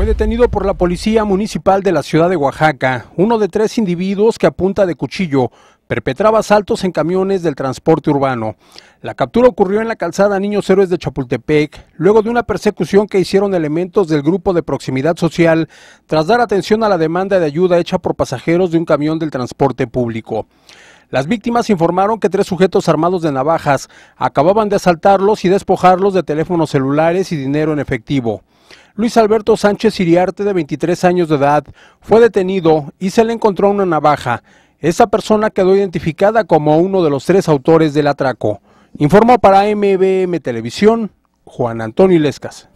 Fue detenido por la Policía Municipal de la ciudad de Oaxaca, uno de tres individuos que a punta de cuchillo perpetraba asaltos en camiones del transporte urbano. La captura ocurrió en la calzada Niños Héroes de Chapultepec, luego de una persecución que hicieron elementos del grupo de proximidad social tras dar atención a la demanda de ayuda hecha por pasajeros de un camión del transporte público. Las víctimas informaron que tres sujetos armados de navajas acababan de asaltarlos y despojarlos de teléfonos celulares y dinero en efectivo. Luis Alberto Sánchez Iriarte, de 23 años de edad, fue detenido y se le encontró una navaja. Esta persona quedó identificada como uno de los tres autores del atraco. Informó para MBM Televisión Juan Antonio Lescas.